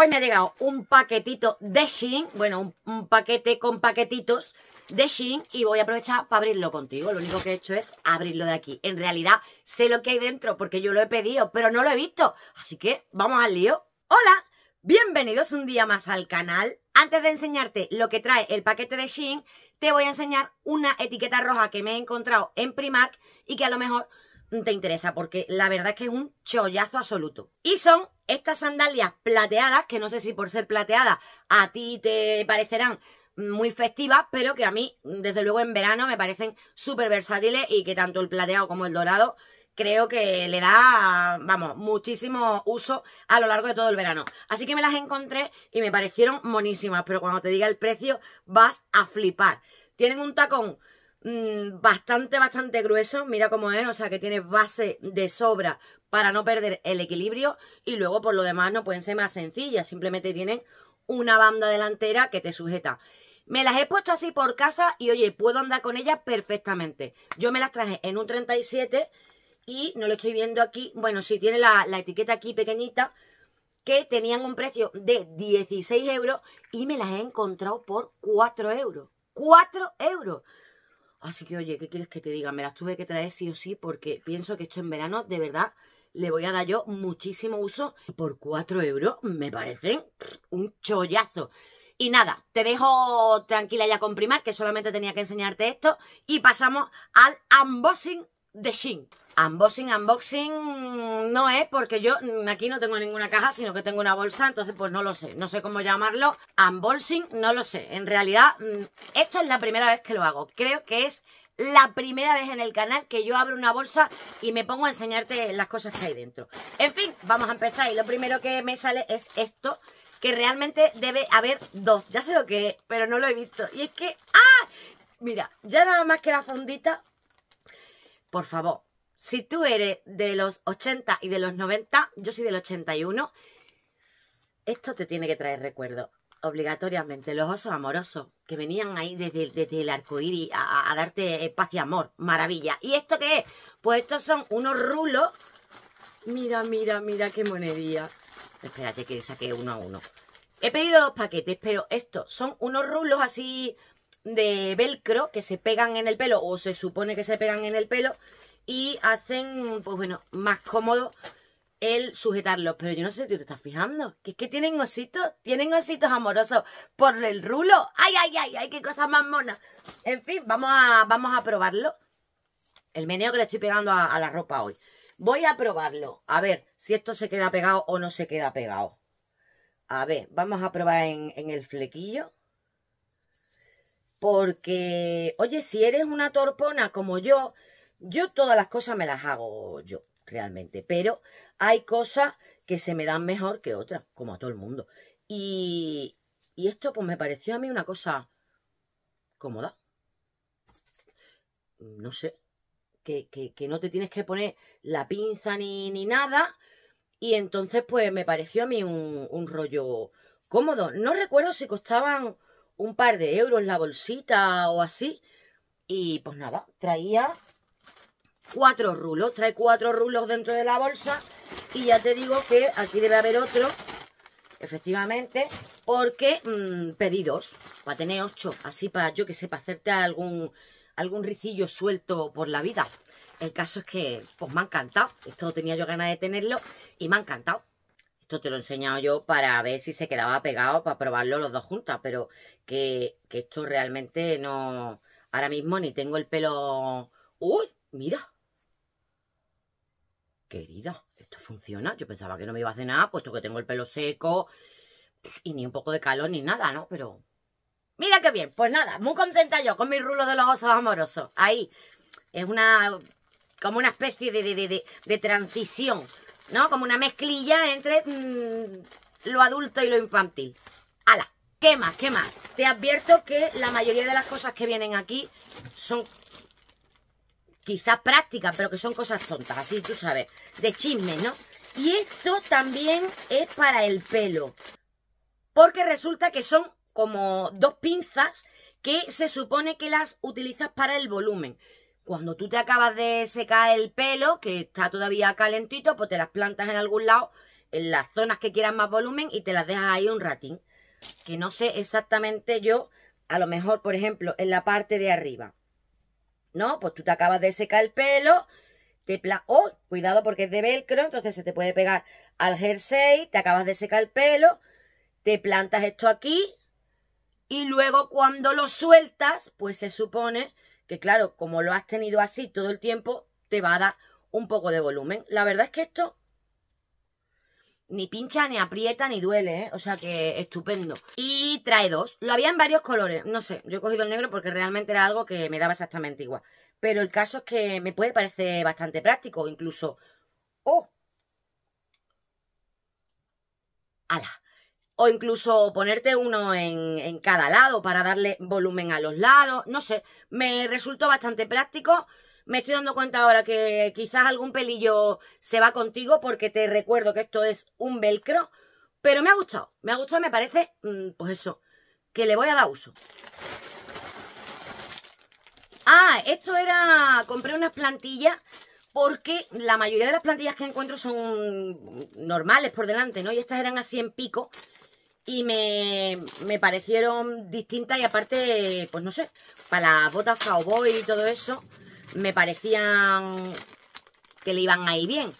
Hoy me ha llegado un paquetito de Shein, bueno, un, paquete con paquetitos de Shin y voy a aprovechar para abrirlo contigo. Lo único que he hecho es abrirlo de aquí. En realidad sé lo que hay dentro porque yo lo he pedido, pero no lo he visto. Así que vamos al lío. ¡Hola! Bienvenidos un día más al canal. Antes de enseñarte lo que trae el paquete de Shin, te voy a enseñar una etiqueta roja que me he encontrado en Primark y que a lo mejor te interesa, porque la verdad es que es un chollazo absoluto. Y son estas sandalias plateadas, que no sé si por ser plateadas a ti te parecerán muy festivas, pero que a mí, desde luego en verano, me parecen súper versátiles y que tanto el plateado como el dorado creo que le da, vamos, muchísimo uso a lo largo de todo el verano. Así que me las encontré y me parecieron monísimas, pero cuando te diga el precio vas a flipar. Tienen un tacón Mm, bastante, bastante grueso. Mira cómo es, o sea que tiene base de sobra para no perder el equilibrio. Y luego por lo demás no pueden ser más sencillas, simplemente tienen una banda delantera que te sujeta. Me las he puesto así por casa y oye, puedo andar con ellas perfectamente. Yo me las traje en un 37 y no lo estoy viendo aquí. Bueno, si tiene la, la etiqueta aquí pequeñita, que tenían un precio de 16 euros y me las he encontrado por 4 euros. 4 euros. Así que, oye, ¿qué quieres que te diga? Me las tuve que traer sí o sí porque pienso que esto en verano, de verdad, le voy a dar yo muchísimo uso. Por 4 euros me parecen un chollazo. Y nada, te dejo tranquila ya con Primar, que solamente tenía que enseñarte esto. Y pasamos al unboxing de Shin. Unboxing, unboxing no es porque yo aquí no tengo ninguna caja, sino que tengo una bolsa, entonces pues no lo sé, no sé cómo llamarlo. Unboxing no lo sé. En realidad, mm, esto es la primera vez que lo hago. Creo que es la primera vez en el canal que yo abro una bolsa y me pongo a enseñarte las cosas que hay dentro. En fin, vamos a empezar y lo primero que me sale es esto, que realmente debe haber dos. Ya sé lo que es, pero no lo he visto. Y es que... ¡Ah! Mira, ya nada más que la fondita por favor, si tú eres de los 80 y de los 90, yo soy del 81, esto te tiene que traer recuerdos. Obligatoriamente, los osos amorosos que venían ahí desde, desde el arco iris a, darte paz y amor, maravilla. ¿Y esto qué es? Pues estos son unos rulos. Mira, mira, mira qué monería. Espérate que saque uno a uno. He pedido dos paquetes, pero estos son unos rulos así de velcro que se pegan en el pelo o se supone que se pegan en el pelo y hacen, pues bueno, más cómodo el sujetarlos. Pero yo no sé si tú te estás fijando, que es que tienen ositos, tienen ositos amorosos por el rulo. ¡Ay, ay, ay! ¡Ay, qué cosas más mona En fin, vamos a, vamos a probarlo. El meneo que le estoy pegando a, la ropa hoy. Voy a probarlo, a ver si esto se queda pegado o no se queda pegado. A ver, vamos a probar en el flequillo. Porque, oye, si eres una torpona como yo, yo todas las cosas me las hago yo, realmente. Pero hay cosas que se me dan mejor que otras, como a todo el mundo. Y, esto, pues me pareció a mí una cosa cómoda. No sé, que, no te tienes que poner la pinza ni, ni, nada. Y entonces, pues me pareció a mí un rollo cómodo. No recuerdo si costaban un par de euros la bolsita o así. Y pues nada, traía cuatro rulos, trae cuatro rulos dentro de la bolsa. Y ya te digo que aquí debe haber otro, efectivamente, porque mm, pedí pedidos, para tener ocho, así para yo que sé, para hacerte algún, algún ricillo suelto por la vida. El caso es que, pues me ha encantado. Esto tenía yo ganas de tenerlo y me ha encantado. Esto te lo he enseñado yo para ver si se quedaba pegado, para probarlo los dos juntas, pero que, esto realmente no... Ahora mismo ni tengo el pelo... ¡Uy! Mira. Querida, esto funciona. Yo pensaba que no me iba a hacer nada, puesto que tengo el pelo seco y ni un poco de calor ni nada, ¿no? Pero... Mira qué bien. Pues nada, muy contenta yo con mi rulo de los osos amorosos. Ahí. Es una... como una especie de, de, de, de transición ¿no? Como una mezclilla entre mm, lo adulto y lo infantil. ¡Hala! ¿Qué más? ¿Qué más? Te advierto que la mayoría de las cosas que vienen aquí son quizás prácticas, pero que son cosas tontas, así tú sabes, de chisme, ¿no? Y esto también es para el pelo, porque resulta que son como dos pinzas que se supone que las utilizas para el volumen. Cuando tú te acabas de secar el pelo, que está todavía calentito, pues te las plantas en algún lado, en las zonas que quieras más volumen y te las dejas ahí un ratín. Que no sé exactamente yo, a lo mejor, por ejemplo, en la parte de arriba. ¿No? Pues tú te acabas de secar el pelo, te pla... ¡Oh! Cuidado porque es de velcro, entonces se te puede pegar al jersey, te acabas de secar el pelo, te plantas esto aquí y luego cuando lo sueltas, pues se supone que claro, como lo has tenido así todo el tiempo, te va a dar un poco de volumen. La verdad es que esto ni pincha, ni aprieta, ni duele, ¿eh? O sea que estupendo. Y trae dos. Lo había en varios colores. No sé, yo he cogido el negro porque realmente era algo que me daba exactamente igual. Pero el caso es que me puede parecer bastante práctico. Incluso... ¡Oh! ¡Hala! o incluso ponerte uno en, cada lado para darle volumen a los lados, no sé, me resultó bastante práctico. Me estoy dando cuenta ahora que quizás algún pelillo se va contigo porque te recuerdo que esto es un velcro, pero me ha gustado, me ha gustado, me parece, mm, pues eso, que le voy a dar uso. Ah, esto era, compré unas plantillas porque la mayoría de las plantillas que encuentro son normales por delante, ¿no? Y estas eran así en pico y me, parecieron distintas y aparte, pues no sé, para las botas cowboy y todo eso, me parecían que le iban ahí bien.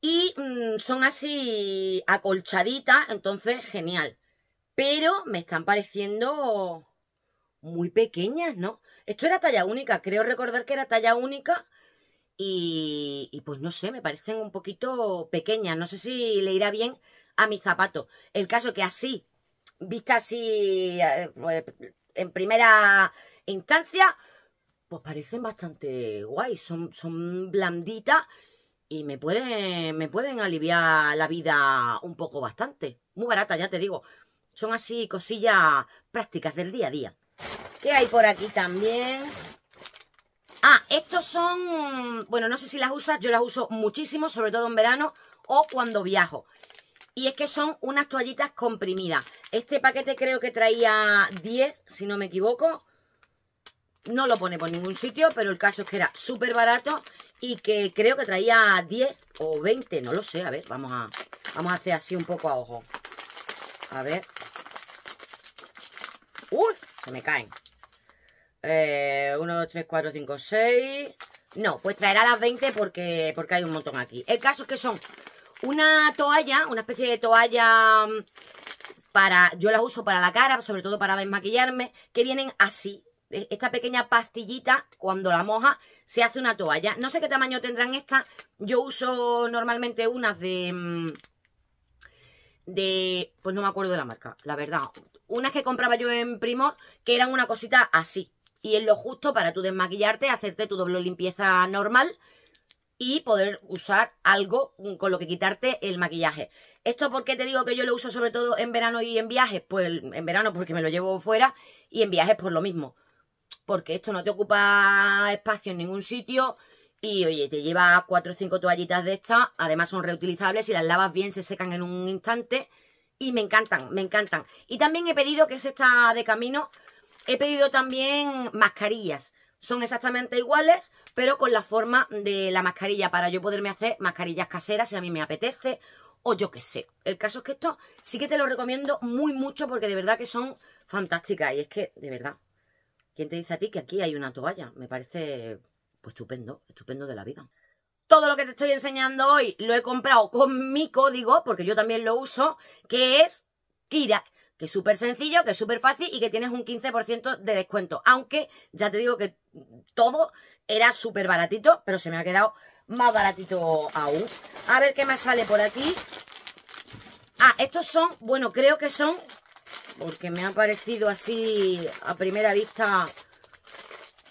Y mm, son así acolchaditas, entonces genial. Pero me están pareciendo muy pequeñas, ¿no? Esto era talla única, creo recordar que era talla única y, pues no sé, me parecen un poquito pequeñas. No sé si le irá bien a mis zapatos. El caso que así, vista así eh, pues, en primera instancia, pues parecen bastante guay. Son, son blanditas y me pueden, me pueden aliviar la vida un poco bastante. Muy barata, ya te digo. Son así cosillas prácticas del día a día. ¿Qué hay por aquí también? Ah, estos son, bueno, no sé si las usas, yo las uso muchísimo, sobre todo en verano o cuando viajo. Y es que son unas toallitas comprimidas. Este paquete creo que traía 10, si no me equivoco. No lo pone por ningún sitio, pero el caso es que era súper barato y que creo que traía 10 o 20, no lo sé. A ver, vamos a, vamos a hacer así un poco a ojo. A ver. ¡Uy! Se me caen. 1, 2, 3, 4, 5, 6... No, pues traerá las 20 porque, porque hay un montón aquí. El caso es que son una toalla, una especie de toalla mm, para... Yo las uso para la cara, sobre todo para desmaquillarme, que vienen así. E, esta pequeña pastillita, cuando la moja, se hace una toalla. No sé qué tamaño tendrán estas. Yo uso normalmente unas de... Mm, de... Pues no me acuerdo de la marca, la verdad. Unas que compraba yo en Primor, que eran una cosita así y es lo justo para tú desmaquillarte, hacerte tu doble limpieza normal y poder usar algo con lo que quitarte el maquillaje. ¿Esto por qué te digo que yo lo uso sobre todo en verano y en viajes? Pues en verano porque me lo llevo fuera y en viajes por pues lo mismo. Porque esto no te ocupa espacio en ningún sitio y oye, te lleva 4 o 5 toallitas de estas, además son reutilizables, y las lavas bien se secan en un instante y me encantan, me encantan. Y también he pedido que se esta de camino He pedido también mascarillas. Son exactamente iguales, pero con la forma de la mascarilla, para yo poderme hacer mascarillas caseras si a mí me apetece o yo qué sé. El caso es que esto sí que te lo recomiendo muy mucho porque de verdad que son fantásticas. Y es que, de verdad, ¿quién te dice a ti que aquí hay una toalla? Me parece pues estupendo, estupendo de la vida. Todo lo que te estoy enseñando hoy lo he comprado con mi código, porque yo también lo uso, que es Kira, que es súper sencillo, que es súper fácil y que tienes un 15% de descuento. Aunque ya te digo que todo era súper baratito, pero se me ha quedado más baratito aún. A ver qué más sale por aquí. Ah, estos son, bueno, creo que son, porque me ha parecido así a primera vista...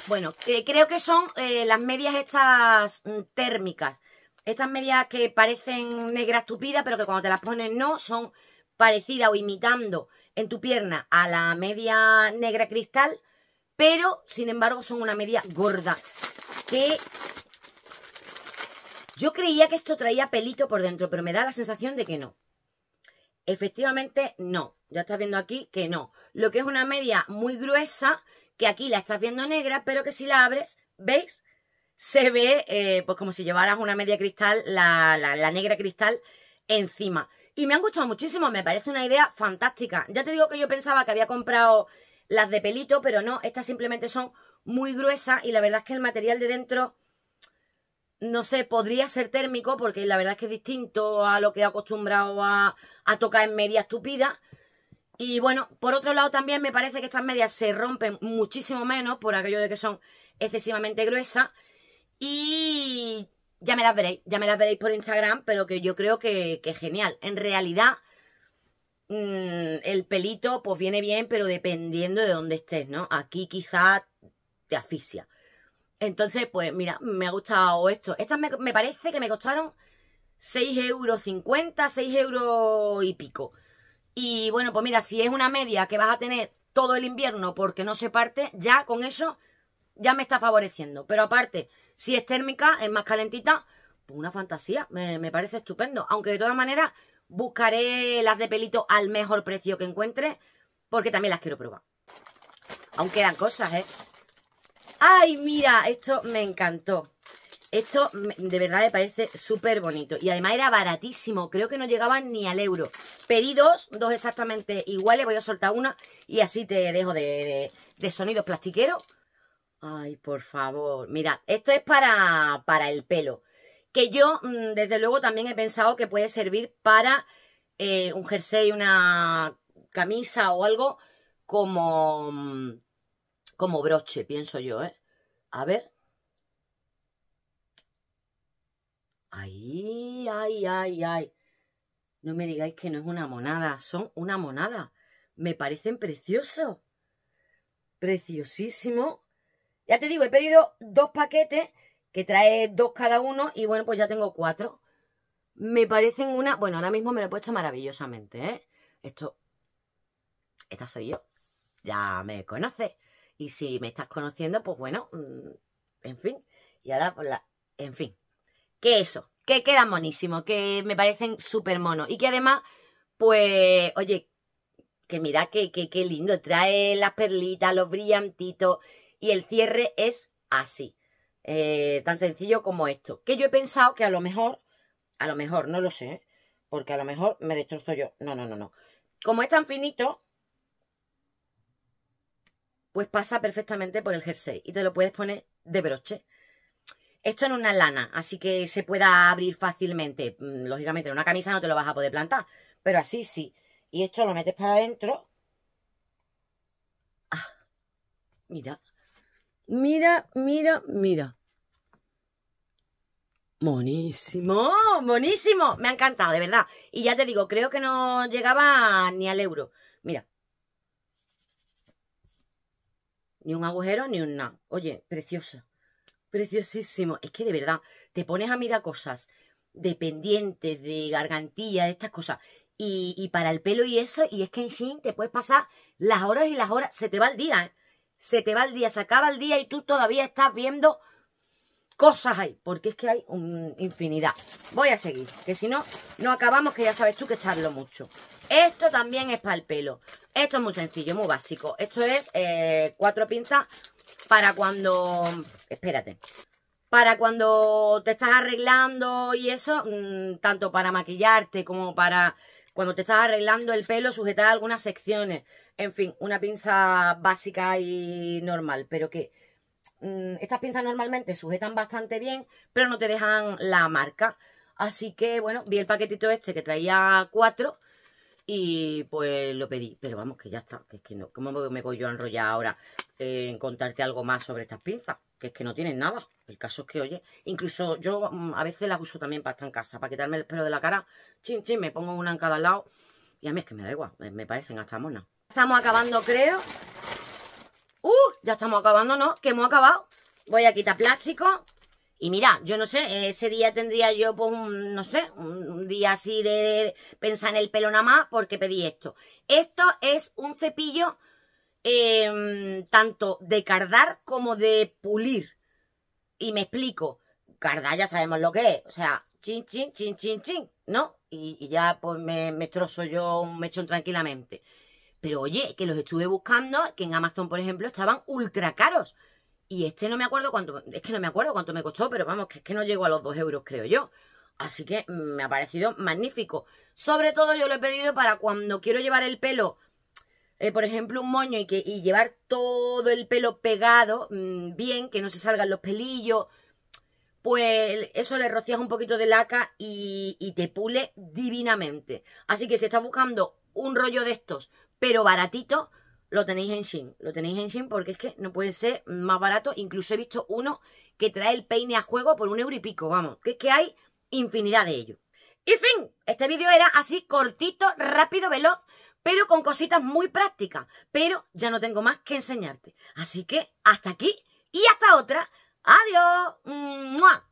Bueno, creo que son eh, las medias estas mm, térmicas. Estas medias que parecen negras tupidas, pero que cuando te las pones no, son parecida o imitando en tu pierna a la media negra cristal, pero sin embargo son una media gorda. Que yo creía que esto traía pelito por dentro, pero me da la sensación de que no. Efectivamente, no. Ya estás viendo aquí que no. Lo que es una media muy gruesa, que aquí la estás viendo negra, pero que si la abres, ¿veis? Se ve eh, pues como si llevaras una media cristal, la negra cristal encima. Y me han gustado muchísimo, me parece una idea fantástica. Ya te digo que yo pensaba que había comprado las de pelito, pero no, estas simplemente son muy gruesas y la verdad es que el material de dentro, no sé, podría ser térmico porque la verdad es que es distinto a lo que he acostumbrado a, tocar en medias tupidas. Y bueno, por otro lado también me parece que estas medias se rompen muchísimo menos por aquello de que son excesivamente gruesas. Y ya me las veréis, ya me las veréis por Instagram, pero que yo creo que, que genial. En realidad, mm, el pelito pues viene bien, pero dependiendo de dónde estés, ¿no? Aquí quizá te asfixia. Entonces, pues mira, me ha gustado esto. Estas me, me parece que me costaron 6,50 euros, 6 euros y pico. Y bueno, pues mira, si es una media que vas a tener todo el invierno porque no se parte, ya con eso ya me está favoreciendo. Pero aparte, si es térmica, es más calentita, pues una fantasía, me, parece estupendo. Aunque de todas maneras, buscaré las de pelito al mejor precio que encuentre, porque también las quiero probar. Aunque eran cosas, ¿eh? ¡Ay, mira! Esto me encantó. Esto de verdad me parece súper bonito. Y además era baratísimo. Creo que no llegaban ni al euro. Pedí dos, dos exactamente iguales. Voy a soltar una y así te dejo de, de, de sonidos plastiqueros. Ay, por favor. Mira, esto es para, para el pelo. Que yo, mm, desde luego, también he pensado que puede servir para eh, un jersey, una camisa o algo como, mm, como broche, pienso yo, ¿eh? A ver. Ay, ay, ay, ay. No me digáis que no es una monada. Son una monada. Me parecen preciosos. Preciosísimo. Ya te digo, he pedido dos paquetes que trae dos cada uno y bueno, pues ya tengo cuatro. Me parecen una... Bueno, ahora mismo me lo he puesto maravillosamente, ¿eh? Esto... Esta soy yo. Ya me conoces. Y si me estás conociendo, pues bueno, mm, en fin. Y ahora, por pues la... En fin. Que eso, que quedan monísimos, que me parecen súper monos. Y que además, pues, oye, que mira que lindo. Trae las perlitas, los brillantitos y el cierre es así. Eh, tan sencillo como esto. Que yo he pensado que a lo mejor, a lo mejor, no lo sé, porque a lo mejor me destrozo yo. No, no, no, no. Como es tan finito, pues pasa perfectamente por el jersey y te lo puedes poner de broche. Esto en una lana, así que se pueda abrir fácilmente. Mm, lógicamente, en una camisa no te lo vas a poder plantar, pero así sí. Y esto lo metes para adentro. Ah, mira, Mira, mira, mira. Monísimo, monísimo. Me ha encantado, de verdad. Y ya te digo, creo que no llegaba ni al euro. Mira. Ni un agujero, ni un nada. Oye, precioso. Preciosísimo. Es que de verdad, te pones a mirar cosas de pendientes, de gargantilla, de estas cosas. Y, y para el pelo y eso, y es que en fin, te puedes pasar las horas y las horas. Se te va el día, ¿eh? se te va el día, se acaba el día y tú todavía estás viendo cosas ahí, porque es que hay un infinidad. Voy a seguir, que si no, no acabamos, que ya sabes tú que charlo mucho. Esto también es para el pelo. Esto es muy sencillo, muy básico. Esto es eh, cuatro pinzas para cuando... Espérate. Para cuando te estás arreglando y eso, mm, tanto para maquillarte como para cuando te estás arreglando el pelo, sujetar algunas secciones. En fin, una pinza básica y normal, pero que mm, estas pinzas normalmente sujetan bastante bien, pero no te dejan la marca. Así que, bueno, vi el paquetito este que traía cuatro y pues lo pedí. Pero vamos, que ya está, que es que no, ¿cómo me voy yo a enrollar ahora en contarte algo más sobre estas pinzas? que es que no tienen nada. El caso es que, oye, incluso yo mm, a veces las uso también para estar en casa, para quitarme el pelo de la cara, chin, chin, me pongo una en cada lado. Y a mí es que me da igual, me, parecen hasta monas. Estamos acabando, creo. ¡Uh! Ya estamos acabando, ¿no? Que hemos acabado. Voy a quitar plástico. Y mira, yo no sé, ese día tendría yo, pues, no sé, un día así de pensar en el pelo nada más porque pedí esto. Esto es un cepillo Em, tanto de cardar como de pulir. Y me explico, cardar ya sabemos lo que es, o sea, chin, chin, chin, chin, chin, ¿no? Y, ya pues me, me trozo yo un mechón tranquilamente. Pero oye, que los estuve buscando, que en Amazon, por ejemplo, estaban ultra caros. Y este no me acuerdo cuánto, es que no me acuerdo cuánto me costó, pero vamos, que es que no llego a los 2 euros, creo yo. Así que mm, me ha parecido magnífico. Sobre todo yo lo he pedido para cuando quiero llevar el pelo eh, por ejemplo, un moño y, que, llevar todo el pelo pegado mm, bien, que no se salgan los pelillos, pues eso le rocías un poquito de laca y, y te pule divinamente. Así que si estás buscando un rollo de estos, pero baratito, lo tenéis en Shin. Lo tenéis en Shin porque es que no puede ser más barato. Incluso he visto uno que trae el peine a juego por un euro y pico, vamos. Que es que hay infinidad de ellos. Y fin, este vídeo era así cortito, rápido, veloz pero con cositas muy prácticas. Pero ya no tengo más que enseñarte. Así que hasta aquí y hasta otra. Adiós.